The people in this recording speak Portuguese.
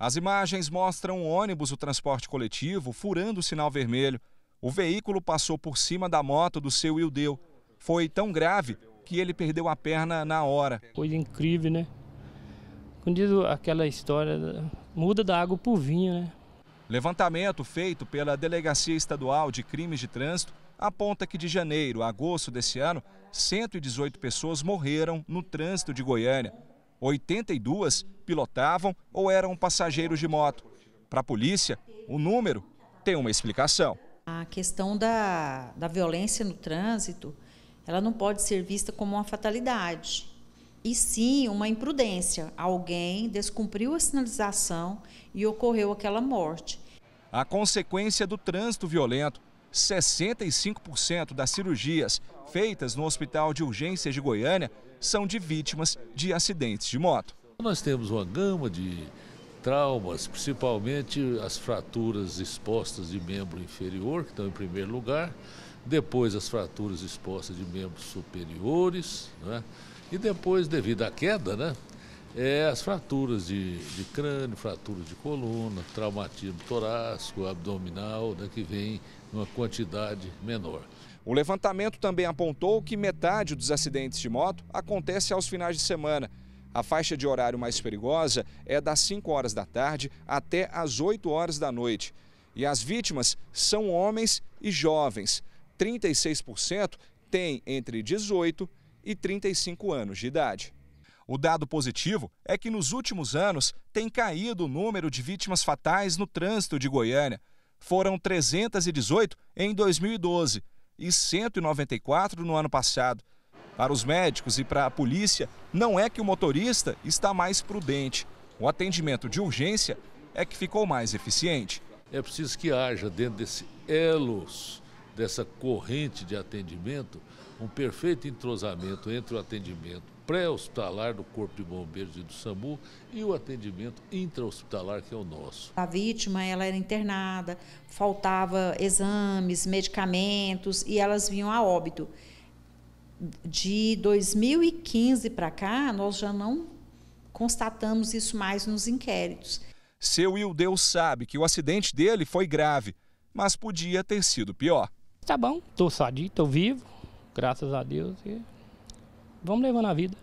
As imagens mostram um ônibus do transporte coletivo furando o sinal vermelho. O veículo passou por cima da moto do seu Ildeu. Foi tão grave que ele perdeu a perna na hora. Coisa incrível, né? Quando diz aquela história, muda da água para o vinho, né? Levantamento feito pela Delegacia Estadual de Crimes de Trânsito aponta que de janeiro a agosto desse ano, 118 pessoas morreram no trânsito de Goiânia. 82 pilotavam ou eram passageiros de moto. Para a polícia, o número tem uma explicação. A questão da, da violência no trânsito, ela não pode ser vista como uma fatalidade, e sim uma imprudência. Alguém descumpriu a sinalização e ocorreu aquela morte. A consequência do trânsito violento 65% das cirurgias feitas no Hospital de Urgências de Goiânia são de vítimas de acidentes de moto. Nós temos uma gama de traumas, principalmente as fraturas expostas de membro inferior, que estão em primeiro lugar, depois as fraturas expostas de membros superiores, né? e depois, devido à queda, né? é as fraturas de, de crânio, fraturas de coluna, traumatismo torácico, abdominal, né, que vem uma quantidade menor. O levantamento também apontou que metade dos acidentes de moto acontece aos finais de semana. A faixa de horário mais perigosa é das 5 horas da tarde até as 8 horas da noite. E as vítimas são homens e jovens. 36% têm entre 18 e 35 anos de idade. O dado positivo é que nos últimos anos tem caído o número de vítimas fatais no trânsito de Goiânia. Foram 318 em 2012 e 194 no ano passado. Para os médicos e para a polícia, não é que o motorista está mais prudente. O atendimento de urgência é que ficou mais eficiente. É preciso que haja dentro desse elos, dessa corrente de atendimento, um perfeito entrosamento entre o atendimento pré-hospitalar do Corpo de Bombeiros e do SAMU e o atendimento intra-hospitalar, que é o nosso. A vítima ela era internada, faltava exames, medicamentos e elas vinham a óbito. De 2015 para cá, nós já não constatamos isso mais nos inquéritos. Seu Ildeu sabe que o acidente dele foi grave, mas podia ter sido pior. Tá bom, tô sadio, tô vivo, graças a Deus. E... Vamos levando a vida.